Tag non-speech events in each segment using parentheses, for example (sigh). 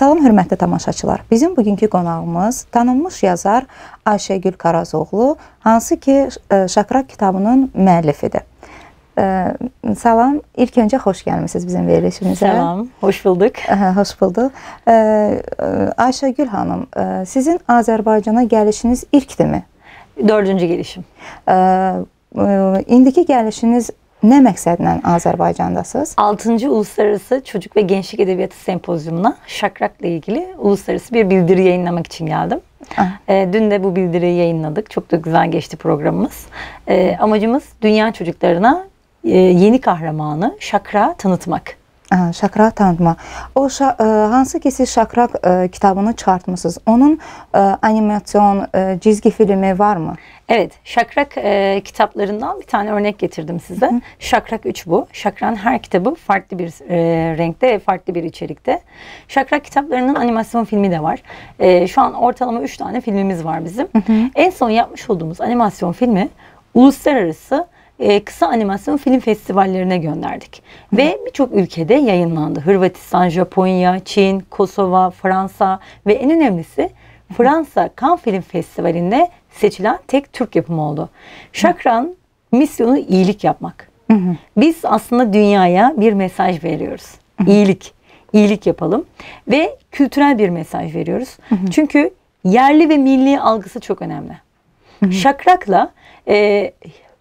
Salam hörmətli tamaşaçılar. Bizim bugünkü qonağımız tanınmış yazar Ayşəgül Karazoğlu, hansı ki e, Şakrak kitabının müəllifidir. E, salam, ilk öncə xoş gəlmisiniz bizim verilişimizə. Salam, xoş bulduq. Xoş bulduq. E, Ayşəgül xanım, sizin Azərbaycana gəlişiniz ilkdirmi? Dördüncü gəlişim. İndiki gəlişiniz Ne məqsədlə Azərbaycandasınız? 6. Uluslararası Çocuk ve Gençlik Edebiyatı Sempozyumuna Şakrak'la ilgili uluslararası bir bildiri yayınlamak için geldim. E, ee, dün de bu bildiriyi yayınladık. Çok da güzel geçti programımız. E, ee, amacımız dünya çocuklarına e, yeni kahramanı Şakra tanıtmak. Ee, Şakra tanıtma. O şa e, hansı ki siz Şakra e, kitabını çıxartmısınız? Onun e, animasyon, çizgi filmi var mı? Evet, Şakrak e, kitaplarından bir tane örnek getirdim size. hı. Şakrak 3 bu. Şakran her kitabı farklı bir e, renkte ve farklı bir içerikte. Şakrak kitaplarının animasyon filmi de var. E, şu an ortalama 3 tane filmimiz var bizim. Hı hı. En son yapmış olduğumuz animasyon filmi uluslararası e, kısa animasyon film festivallerine gönderdik. Ve birçok ülkede yayınlandı. Hırvatistan, Japonya, Çin, Kosova, Fransa ve en önemlisi Fransa Cannes Film Festivali'nde seçilen tek Türk yapımı oldu. Şakran misyonu iyilik yapmak. Biz aslında dünyaya bir mesaj veriyoruz. İyilik, iyilik. İyilik yapalım ve kültürel bir mesaj veriyoruz. Çünkü yerli ve milli algısı çok önemli. Şakrak'la e,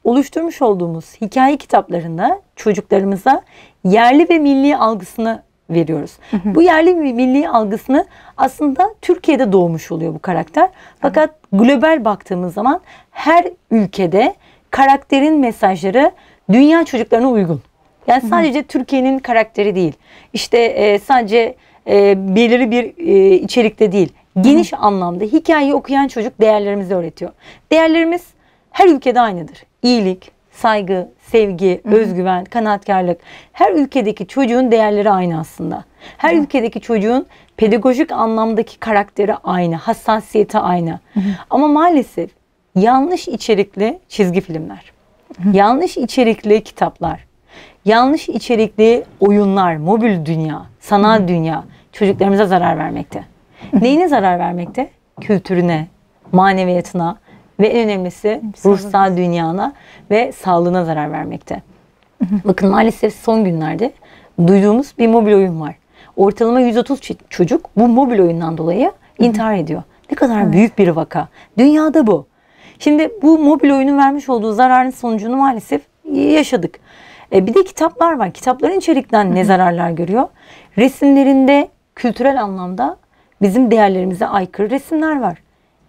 oluşturmuş olduğumuz hikaye kitaplarında çocuklarımıza yerli ve milli algısını veriyoruz. Hı hı. Bu yerli ve milli algısını aslında Türkiye'de doğmuş oluyor bu karakter. Fakat hı. global baktığımız zaman her ülkede karakterin mesajları dünya çocuklarına uygun. Yani sadece Türkiye'nin karakteri değil. İşte e, sadece e, belirli bir e, içerikte değil. Geniş anlamda hikayeyi okuyan çocuk değerlerimizi öğretiyor. Değerlerimiz her ülkede aynıdır iyilik, saygı, sevgi, Hı-hı. özgüven, kanaatkarlık. Her ülkedeki çocuğun değerleri aynı aslında. Her Hı-hı. ülkedeki çocuğun pedagojik anlamdaki karakteri aynı, hassasiyeti aynı. Hı-hı. Ama maalesef yanlış içerikli çizgi filmler, Hı-hı. yanlış içerikli kitaplar, yanlış içerikli oyunlar, mobil dünya, sanal Hı-hı. dünya çocuklarımıza zarar vermekte. Neyine zarar vermekte? Kültürüne, maneviyatına, ve en önemlisi ruhsal dünyana ve sağlığına zarar vermekte. Bakın maalesef son günlerde duyduğumuz bir mobil oyun var. Ortalama 130 çocuk bu mobil oyundan dolayı intihar ediyor. Ne kadar evet. büyük bir vaka. Dünyada bu. Şimdi bu mobil oyunun vermiş olduğu zararın sonucunu maalesef yaşadık. E, bir de kitaplar var. Kitapların içerikten ne zararlar görüyor? Resimlerinde kültürel anlamda bizim değerlerimize aykırı resimler var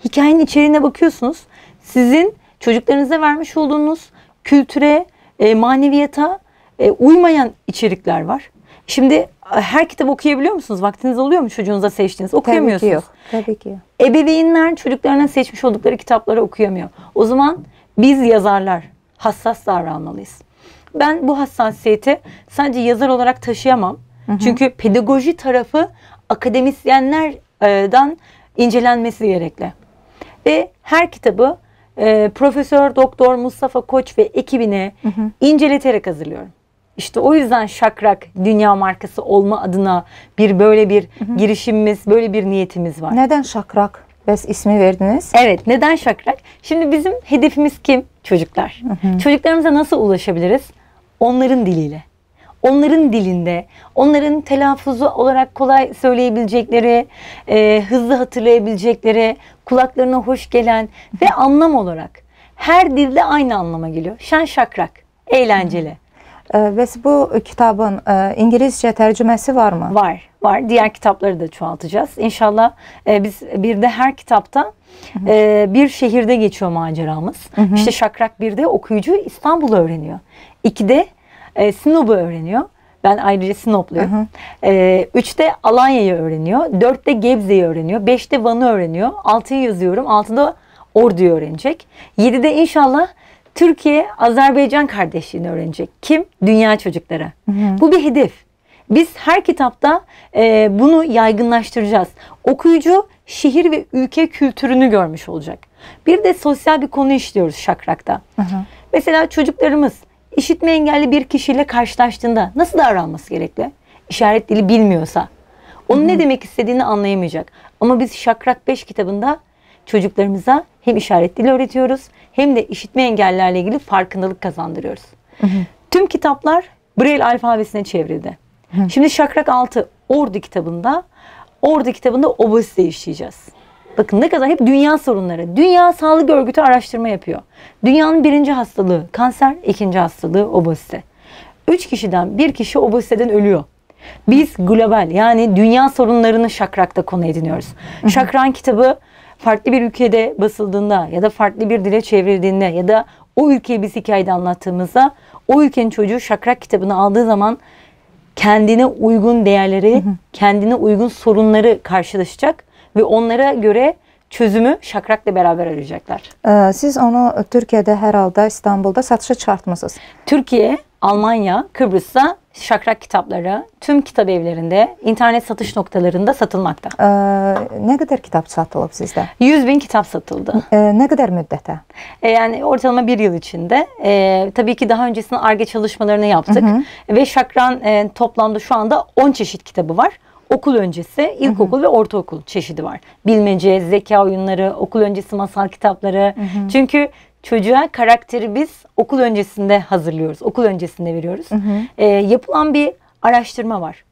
hikayenin içeriğine bakıyorsunuz. Sizin çocuklarınıza vermiş olduğunuz kültüre, e, maneviyata e, uymayan içerikler var. Şimdi e, her kitap okuyabiliyor musunuz? Vaktiniz oluyor mu çocuğunuza seçtiğiniz? Okuyamıyorsunuz. Tabii ki yok. Tabii ki Ebeveynler çocuklarına seçmiş oldukları kitapları okuyamıyor. O zaman biz yazarlar hassas davranmalıyız. Ben bu hassasiyeti sadece yazar olarak taşıyamam. Hı hı. Çünkü pedagoji tarafı akademisyenlerden incelenmesi gerekli ve her kitabı e, Profesör Doktor Mustafa Koç ve ekibine hı hı. inceleterek hazırlıyorum. İşte o yüzden Şakrak dünya markası olma adına bir böyle bir hı hı. girişimimiz, böyle bir niyetimiz var. Neden Şakrak? Bes ismi verdiniz. Evet, neden Şakrak? Şimdi bizim hedefimiz kim? Çocuklar. Hı hı. Çocuklarımıza nasıl ulaşabiliriz? Onların diliyle onların dilinde, onların telaffuzu olarak kolay söyleyebilecekleri, e, hızlı hatırlayabilecekleri, kulaklarına hoş gelen ve anlam olarak her dilde aynı anlama geliyor. Şen şakrak, eğlenceli. Ve bu kitabın e, İngilizce tercümesi var mı? Var, var. Diğer kitapları da çoğaltacağız. İnşallah e, biz bir de her kitapta e, bir şehirde geçiyor maceramız. İşte Şakrak 1'de okuyucu İstanbul'u öğreniyor. İki de e, Sinop'u öğreniyor. Ben ayrıca Sinopluyum. E, üçte Alanya'yı öğreniyor. Dörtte Gebze'yi öğreniyor. Beşte Van'ı öğreniyor. Altıyı yazıyorum. Altıda Ordu'yu öğrenecek. Yedide inşallah Türkiye Azerbaycan kardeşliğini öğrenecek. Kim? Dünya çocuklara. Hı hı. Bu bir hedef. Biz her kitapta e, bunu yaygınlaştıracağız. Okuyucu şehir ve ülke kültürünü görmüş olacak. Bir de sosyal bir konu işliyoruz Şakrak'ta. Hı hı. Mesela çocuklarımız İşitme engelli bir kişiyle karşılaştığında nasıl davranması gerekli? İşaret dili bilmiyorsa. Onun ne demek istediğini anlayamayacak. Ama biz Şakrak 5 kitabında çocuklarımıza hem işaret dili öğretiyoruz hem de işitme engellerle ilgili farkındalık kazandırıyoruz. Tüm kitaplar Braille alfabesine çevrildi. Şimdi Şakrak 6 Ordu kitabında Ordu kitabında obezite işleyeceğiz. Bakın ne kadar hep dünya sorunları. Dünya Sağlık Örgütü araştırma yapıyor. Dünyanın birinci hastalığı kanser, ikinci hastalığı obezite. Üç kişiden bir kişi obeziteden ölüyor. Biz global yani dünya sorunlarını şakrakta konu ediniyoruz. Şakran kitabı farklı bir ülkede basıldığında ya da farklı bir dile çevrildiğinde ya da o ülkeyi biz hikayede anlattığımızda o ülkenin çocuğu şakrak kitabını aldığı zaman kendine uygun değerleri, kendine uygun sorunları karşılaşacak ve onlara göre çözümü şakrakla beraber arayacaklar. Ee, siz onu Türkiye'de herhalde İstanbul'da satışa çıkartmışsınız. Türkiye, Almanya, Kıbrıs'ta şakrak kitapları tüm kitap evlerinde, internet satış noktalarında satılmakta. Ee, ne kadar kitap satılıp sizde? 100 bin kitap satıldı. Ee, ne kadar müddete? yani ortalama bir yıl içinde. tabii ki daha öncesinde ARGE çalışmalarını yaptık. Hı hı. Ve şakran e, toplamda şu anda 10 çeşit kitabı var. Okul öncesi ilkokul Hı -hı. ve ortaokul çeşidi var. Bilmece, zeka oyunları, okul öncesi masal kitapları. Hı -hı. Çünkü çocuğa karakteri biz okul öncesinde hazırlıyoruz. Okul öncesinde veriyoruz. Hı -hı. E, yapılan bir araştırma var.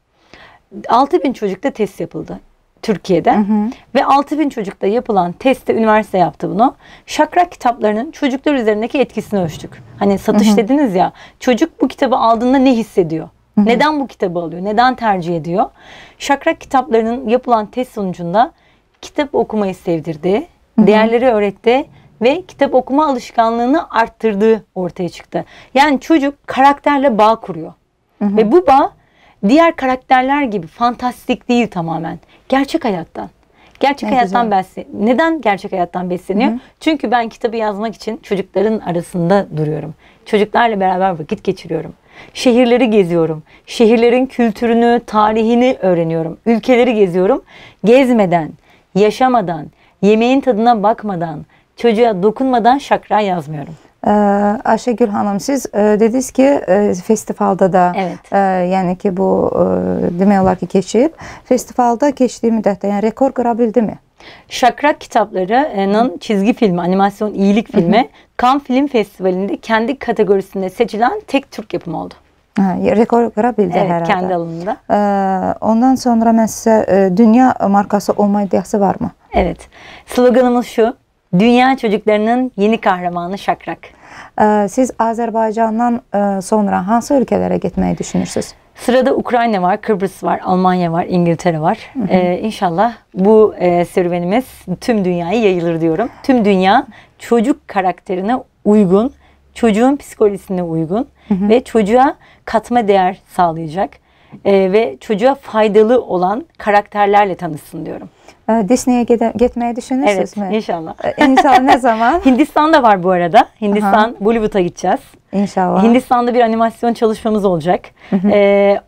6000 çocukta test yapıldı. Türkiye'de hı hı. ve 6000 çocukta yapılan testte üniversite yaptı bunu. Şakrak kitaplarının çocuklar üzerindeki etkisini ölçtük. Hani satış hı hı. dediniz ya çocuk bu kitabı aldığında ne hissediyor? Neden bu kitabı alıyor? Neden tercih ediyor? Şakrak kitaplarının yapılan test sonucunda kitap okumayı sevdirdi, hı değerleri öğretti ve kitap okuma alışkanlığını arttırdığı ortaya çıktı. Yani çocuk karakterle bağ kuruyor. Ve bu bağ diğer karakterler gibi fantastik değil tamamen. Gerçek hayattan. Gerçek ne hayattan besleniyor. Neden gerçek hayattan besleniyor? Çünkü ben kitabı yazmak için çocukların arasında duruyorum. Çocuklarla beraber vakit geçiriyorum. Şehirleri geziyorum. Şehirlerin kültürünü, tarihini öğreniyorum. Ülkeleri geziyorum. Gezmeden, yaşamadan, yemeğin tadına bakmadan, çocuğa dokunmadan şakra yazmıyorum. Ee, Ayşegül Hanım siz e, dediniz ki e, festivalda da evet. e, yəni ki bu e, demək olar ki keçib. Festivalda keçdiyi müddətdə yəni rekord qura mi? Şakrak kitapları'nın çizgi filmi, animasyon iyilik filmi Cannes Film Festivali'nde kendi kategorisinde seçilen tek Türk yapımı oldu. Ha, rekor kırabildi evet, herhalde. kendi alanında. Ee, ondan sonra mesela e, dünya markası olma iddiası var mı? Evet. Sloganımız şu. Dünya çocuklarının yeni kahramanı Şakrak. Ee, siz Azerbaycan'dan e, sonra hangi ülkelere getməyi düşünürsünüz? Sırada Ukrayna var, Kıbrıs var, Almanya var, İngiltere var. Hı Ee, inşallah bu e, serüvenimiz tüm dünyaya yayılır diyorum. Tüm dünya çocuk karakterine uygun, çocuğun psikolojisine uygun hı hı. ve çocuğa katma değer sağlayacak e, ve çocuğa faydalı olan karakterlerle tanışsın diyorum. Ee, Disney'e gitmeye düşünürsünüz evet, mü? Evet inşallah. Ee, inşallah ne zaman? (laughs) Hindistan'da var bu arada. Hindistan, Bollywood'a gideceğiz. İnşallah. Hindistan'da bir animasyon çalışmamız olacak. Hı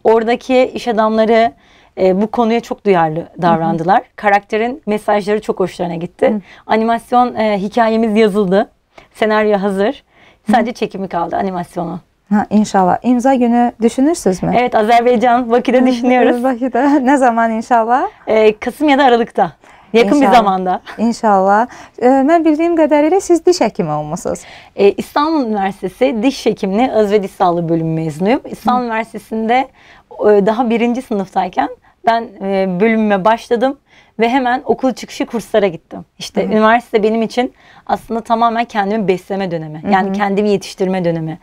oradaki iş adamları e, bu konuya çok duyarlı davrandılar. Karakterin mesajları çok hoşlarına gitti. Animasyon e, hikayemiz yazıldı. Senaryo hazır. Sadece çekimi kaldı animasyonu. Ha, inşallah. İmza günü düşünürsünüz mü? Evet Azerbaycan Bakü'de (laughs) düşünüyoruz. Bakü'de. Ne zaman inşallah? Ee, Kasım ya da Aralık'ta. Yakın inşallah. bir zamanda. (laughs) İnşallah. Ee, ben bildiğim kadarıyla siz diş hekimi olmuşsunuz. Ee, İstanbul Üniversitesi Diş Hekimliği Öz ve Diş Sağlığı bölümü mezunuyum. İstanbul Hı. Üniversitesi'nde e, daha birinci sınıftayken ben e, bölümüme başladım ve hemen okul çıkışı kurslara gittim. İşte Hı-hı. üniversite benim için aslında tamamen kendimi besleme dönemi. Yani Hı-hı. kendimi yetiştirme dönemi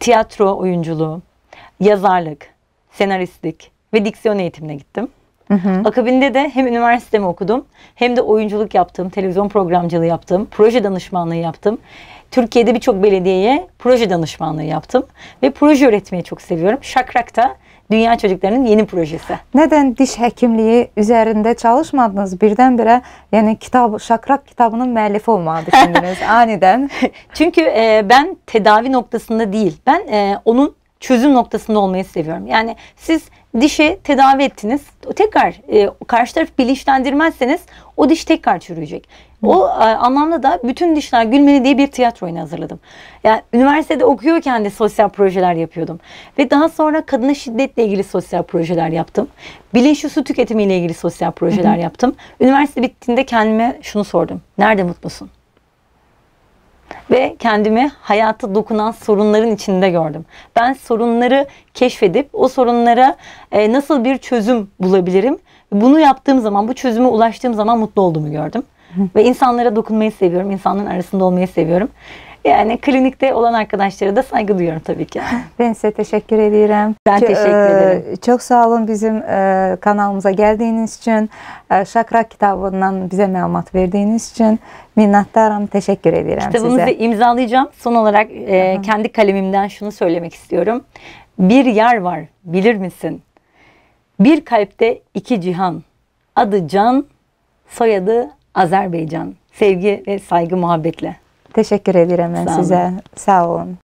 tiyatro oyunculuğu, yazarlık, senaristlik ve diksiyon eğitimine gittim. Hı hı. Akabinde de hem üniversitemi okudum hem de oyunculuk yaptım, televizyon programcılığı yaptım, proje danışmanlığı yaptım. Türkiye'de birçok belediyeye proje danışmanlığı yaptım ve proje üretmeyi çok seviyorum. Şakrak'ta Dünya Çocuklarının yeni projesi. Neden diş hekimliği üzerinde çalışmadınız? Birdenbire yani kitap Şakrak kitabının müellifi olmayı düşündünüz (laughs) aniden. Çünkü e, ben tedavi noktasında değil. Ben e, onun çözüm noktasında olmayı seviyorum. Yani siz dişi tedavi ettiniz. Tekrar e, karşı taraf bilinçlendirmezseniz o diş tekrar çürüyecek. O e, anlamda da bütün dişler gülmeli diye bir tiyatro oyunu hazırladım. Yani üniversitede okuyorken de sosyal projeler yapıyordum. Ve daha sonra kadına şiddetle ilgili sosyal projeler yaptım. Bilinçli su tüketimiyle ilgili sosyal projeler yaptım. Üniversite bittiğinde kendime şunu sordum. Nerede mutlusun? ve kendimi hayata dokunan sorunların içinde gördüm. Ben sorunları keşfedip o sorunlara e, nasıl bir çözüm bulabilirim? Bunu yaptığım zaman, bu çözüme ulaştığım zaman mutlu olduğumu gördüm. (laughs) Ve insanlara dokunmayı seviyorum. İnsanların arasında olmayı seviyorum. Yani klinikte olan arkadaşlara da saygı duyuyorum tabii ki. (laughs) Ben size teşekkür ederim. Ben teşekkür e, ederim. Çok sağ olun bizim e, kanalımıza geldiğiniz için, e, Şakra kitabından bize malumat verdiğiniz için minnettarım. Teşekkür ederim Kitabımızı size. imzalayacağım. Son olarak kendi kalemimden şunu söylemek istiyorum. Bir yer var bilir misin? Bir kalpte iki cihan. Adı can, soyadı Azerbaycan. Sevgi ve saygı muhabbetle. Teşekkür ederim ben Sağ size. Sağ olun.